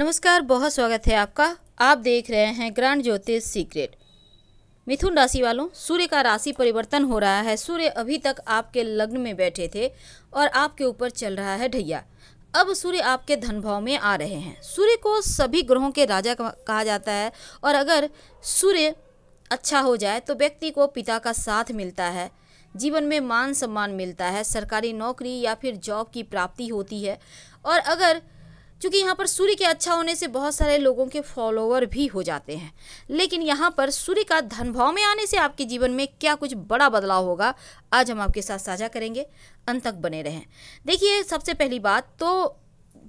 नमस्कार बहुत स्वागत है आपका आप देख रहे हैं ग्रांड ज्योतिष सीक्रेट मिथुन राशि वालों सूर्य का राशि परिवर्तन हो रहा है सूर्य अभी तक आपके लग्न में बैठे थे और आपके ऊपर चल रहा है ढैया अब सूर्य आपके धन भाव में आ रहे हैं सूर्य को सभी ग्रहों के राजा कहा जाता है और अगर सूर्य अच्छा हो जाए तो व्यक्ति को पिता का साथ मिलता है जीवन में मान सम्मान मिलता है सरकारी नौकरी या फिर जॉब की प्राप्ति होती है और अगर क्योंकि यहाँ पर सूर्य के अच्छा होने से बहुत सारे लोगों के फॉलोवर भी हो जाते हैं लेकिन यहाँ पर सूर्य का धन भाव में आने से आपके जीवन में क्या कुछ बड़ा बदलाव होगा आज हम आपके साथ साझा करेंगे अंत तक बने रहें देखिए सबसे पहली बात तो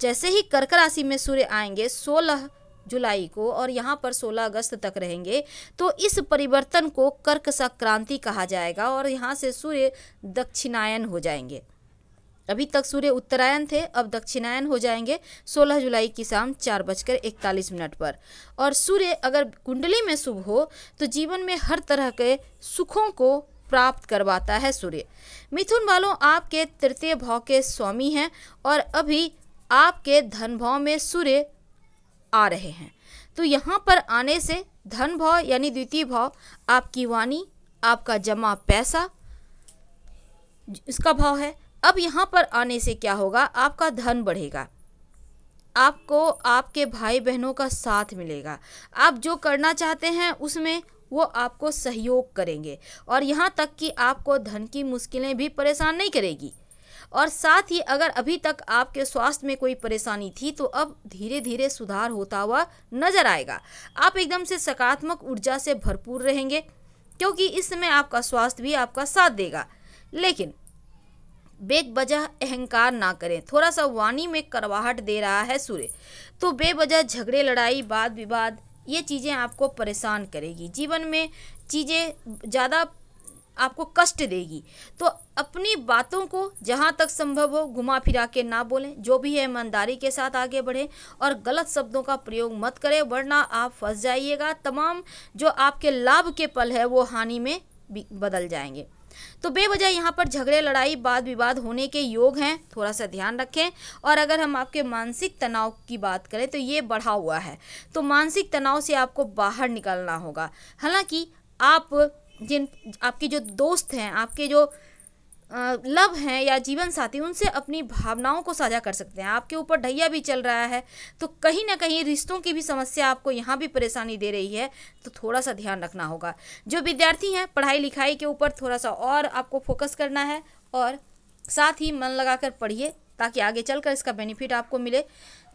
जैसे ही कर्क राशि में सूर्य आएंगे सोलह जुलाई को और यहाँ पर 16 अगस्त तक रहेंगे तो इस परिवर्तन को कर्क संक्रांति कहा जाएगा और यहाँ से सूर्य दक्षिणायन हो जाएंगे अभी तक सूर्य उत्तरायण थे अब दक्षिणायन हो जाएंगे 16 जुलाई की शाम चार बजकर इकतालीस मिनट पर और सूर्य अगर कुंडली में शुभ हो तो जीवन में हर तरह के सुखों को प्राप्त करवाता है सूर्य मिथुन वालों आपके तृतीय भाव के स्वामी हैं और अभी आपके धन भाव में सूर्य आ रहे हैं तो यहाँ पर आने से धन भाव यानी द्वितीय भाव आपकी वाणी आपका जमा पैसा इसका भाव है अब यहाँ पर आने से क्या होगा आपका धन बढ़ेगा आपको आपके भाई बहनों का साथ मिलेगा आप जो करना चाहते हैं उसमें वो आपको सहयोग करेंगे और यहाँ तक कि आपको धन की मुश्किलें भी परेशान नहीं करेगी और साथ ही अगर अभी तक आपके स्वास्थ्य में कोई परेशानी थी तो अब धीरे धीरे सुधार होता हुआ नजर आएगा आप एकदम से सकारात्मक ऊर्जा से भरपूर रहेंगे क्योंकि इस समय आपका स्वास्थ्य भी आपका साथ देगा लेकिन बेवजह अहंकार ना करें थोड़ा सा वाणी में करवाहट दे रहा है सूर्य तो बेवजह झगड़े लड़ाई वाद विवाद ये चीज़ें आपको परेशान करेगी जीवन में चीज़ें ज़्यादा आपको कष्ट देगी तो अपनी बातों को जहाँ तक संभव हो घुमा फिरा के ना बोलें जो भी है ईमानदारी के साथ आगे बढ़ें और गलत शब्दों का प्रयोग मत करें वरना आप फंस जाइएगा तमाम जो आपके लाभ के पल है वो हानि में बदल जाएंगे तो बेवजह यहाँ पर झगड़े लड़ाई वाद विवाद होने के योग हैं थोड़ा सा ध्यान रखें और अगर हम आपके मानसिक तनाव की बात करें तो ये बढ़ा हुआ है तो मानसिक तनाव से आपको बाहर निकलना होगा हालांकि आप जिन आपके जो दोस्त हैं आपके जो लव हैं या जीवन साथी उनसे अपनी भावनाओं को साझा कर सकते हैं आपके ऊपर ढैया भी चल रहा है तो कहीं ना कहीं रिश्तों की भी समस्या आपको यहाँ भी परेशानी दे रही है तो थोड़ा सा ध्यान रखना होगा जो विद्यार्थी हैं पढ़ाई लिखाई के ऊपर थोड़ा सा और आपको फोकस करना है और साथ ही मन लगाकर पढ़िए ताकि आगे चलकर इसका बेनिफिट आपको मिले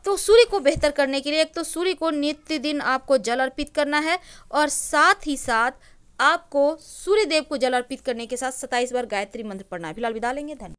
तो सूर्य को बेहतर करने के लिए एक तो सूर्य को नित्य दिन आपको जल अर्पित करना है और साथ ही साथ आपको सूर्य देव को जल अर्पित करने के साथ सताईस बार गायत्री मंत्र पढ़ना है फिलहाल विदा लेंगे धन्यवाद